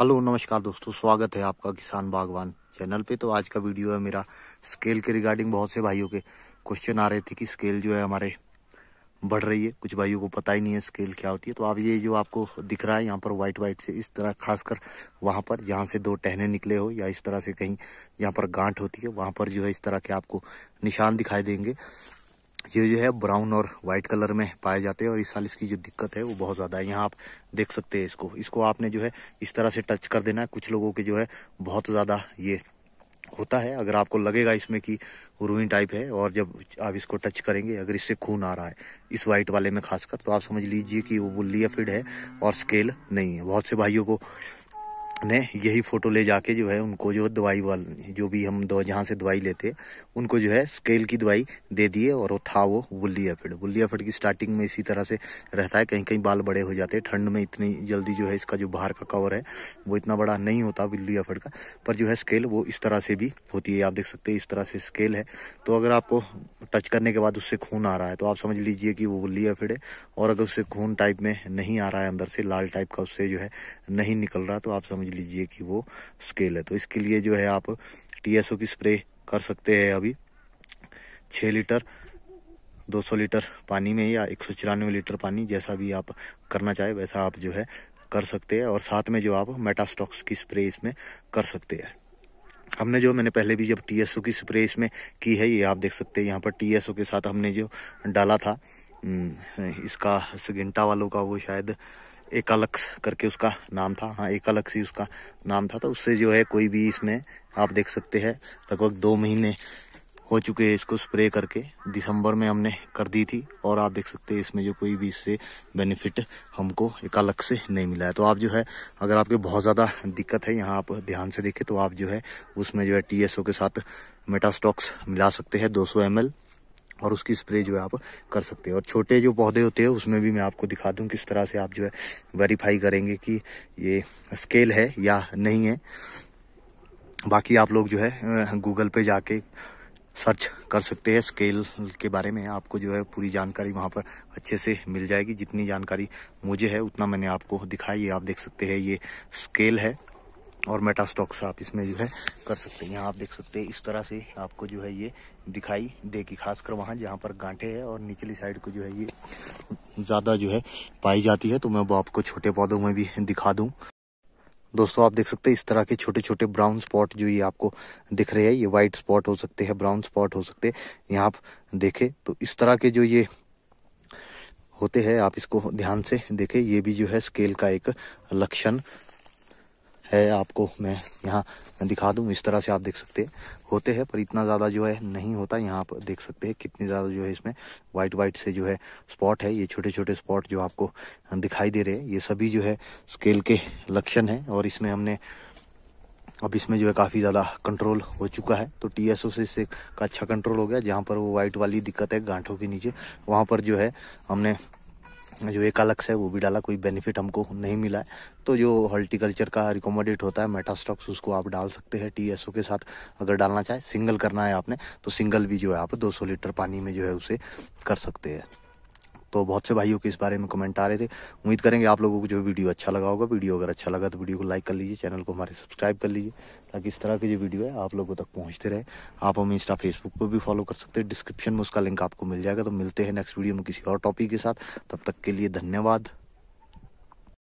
hello नमस्कार दोस्तों स्वागत है आपका किसान बागवान चैनल पे तो आज का वीडियो है मेरा स्केल के रिगार्डिंग बहुत से भाइयों के क्वेश्चन आ रहे थे कि स्केल जो है हमारे बढ़ रही है कुछ भाइयों को पता ही नहीं है स्केल क्या होती है तो आप ये जो आपको दिख रहा है यहाँ पर वाइट वाइट से इस तरह खासकर वहाँ पर जहाँ से दो टहने निकले हो या इस तरह से कहीं यहाँ पर गांठ होती है वहाँ पर जो है इस तरह के आपको निशान दिखाई देंगे ये जो है ब्राउन और वाइट कलर में पाए जाते हैं और इस साल इसकी जो दिक्कत है वो बहुत ज़्यादा है यहाँ आप देख सकते हैं इसको इसको आपने जो है इस तरह से टच कर देना है कुछ लोगों के जो है बहुत ज़्यादा ये होता है अगर आपको लगेगा इसमें कि रूइन टाइप है और जब आप इसको टच करेंगे अगर इससे खून आ रहा है इस वाइट वाले में खासकर तो आप समझ लीजिए कि वो बुल्लिया फिड है और स्केल नहीं है बहुत से भाइयों को ने यही फ़ोटो ले जाके जो है उनको जो दवाई वाल जो भी हम जहाँ से दवाई लेते उनको जो है स्केल की दवाई दे दिए और वो था वो बुल्ली एफिड बुल्ली एफिड की स्टार्टिंग में इसी तरह से रहता है कहीं कहीं बाल बड़े हो जाते हैं ठंड में इतनी जल्दी जो है इसका जो बाहर का कवर है वो इतना बड़ा नहीं होता बुल्ली एफिड का पर जो है स्केल वो इस तरह से भी होती है आप देख सकते हैं इस तरह से स्केल है तो अगर आपको टच करने के बाद उससे खून आ रहा है तो आप समझ लीजिए कि वो गुल्ली या फिर और अगर उससे खून टाइप में नहीं आ रहा है अंदर से लाल टाइप का उससे जो है नहीं निकल रहा तो आप समझ लीजिए कि वो स्केल है तो इसके लिए जो है आप टीएसओ की स्प्रे कर सकते हैं अभी छः लीटर 200 लीटर पानी में या एक लीटर पानी जैसा भी आप करना चाहे वैसा आप जो है कर सकते हैं और साथ में जो आप मेटास्टॉक्स की स्प्रे इसमें कर सकते हैं हमने जो मैंने पहले भी जब टी की स्प्रे इसमें की है ये आप देख सकते हैं यहाँ पर टी के साथ हमने जो डाला था हम्म, इसका सगिंटा वालों का वो शायद एकालक्स करके उसका नाम था हाँ एकालक्स ही उसका नाम था तो उससे जो है कोई भी इसमें आप देख सकते हैं लगभग दो महीने हो चुके हैं इसको स्प्रे करके दिसंबर में हमने कर दी थी और आप देख सकते हैं इसमें जो कोई भी इससे बेनिफिट हमको एक अलग से नहीं मिला है तो आप जो है अगर आपके बहुत ज़्यादा दिक्कत है यहाँ आप ध्यान से देखें तो आप जो है उसमें जो है टी के साथ मेटास्टॉक्स मिला सकते हैं दो सौ और उसकी स्प्रे जो है आप कर सकते हैं और छोटे जो पौधे होते हैं उसमें भी मैं आपको दिखा दूं किस तरह से आप जो है वेरीफाई करेंगे कि ये स्केल है या नहीं है बाकी आप लोग जो है गूगल पे जाके सर्च कर सकते हैं स्केल के बारे में आपको जो है पूरी जानकारी वहाँ पर अच्छे से मिल जाएगी जितनी जानकारी मुझे है उतना मैंने आपको दिखाई आप देख सकते हैं ये स्केल है और मेटास्टॉक्स आप इसमें जो है कर सकते हैं यहाँ आप देख सकते हैं इस तरह से आपको जो है ये दिखाई देगी खासकर वहाँ जहाँ पर गांठे है और निचली साइड को जो है ये ज़्यादा जो है पाई जाती है तो मैं वो आपको छोटे पौधों में भी दिखा दूँ दोस्तों आप देख सकते हैं इस तरह के छोटे छोटे ब्राउन स्पॉट जो ये आपको दिख रहे हैं ये व्हाइट स्पॉट हो सकते हैं ब्राउन स्पॉट हो सकते हैं यहाँ आप देखे तो इस तरह के जो ये होते हैं आप इसको ध्यान से देखे ये भी जो है स्केल का एक लक्षण है आपको मैं यहाँ दिखा दूँ इस तरह से आप देख सकते हैं होते हैं पर इतना ज़्यादा जो है नहीं होता यहाँ आप देख सकते हैं कितने ज़्यादा जो है इसमें वाइट वाइट से जो है स्पॉट है ये छोटे छोटे स्पॉट जो आपको दिखाई दे रहे हैं ये सभी जो है स्केल के लक्षण हैं और इसमें हमने अब इसमें जो है काफ़ी ज़्यादा कंट्रोल हो चुका है तो टी एस ओ से इससे का अच्छा कंट्रोल हो गया जहाँ पर वो वाइट वाली दिक्कत है गांठों के नीचे वहाँ पर जो है हमने जो एक अलग से वो भी डाला कोई बेनिफिट हमको नहीं मिला है तो जो हॉर्टिकल्चर का रिकोमोडेट होता है मेटास्टॉक्स उसको आप डाल सकते हैं ओ के साथ अगर डालना चाहे सिंगल करना है आपने तो सिंगल भी जो है आप 200 लीटर पानी में जो है उसे कर सकते हैं तो बहुत से भाइयों के इस बारे में कमेंट आ रहे थे उम्मीद करेंगे आप लोगों को जो वीडियो अच्छा लगा होगा वीडियो अगर अच्छा लगा तो वीडियो को लाइक कर लीजिए चैनल को हमारे सब्सक्राइब कर लीजिए ताकि इस तरह की जो वीडियो है आप लोगों तक पहुँचते रहे आप हम इंस्टा फेसबुक पर भी फॉलो कर सकते हैं डिस्क्रिप्शन में उसका लिंक आपको मिल जाएगा तो मिलते हैं नेक्स्ट वीडियो में किसी और टॉपिक के साथ तब तक के लिए धन्यवाद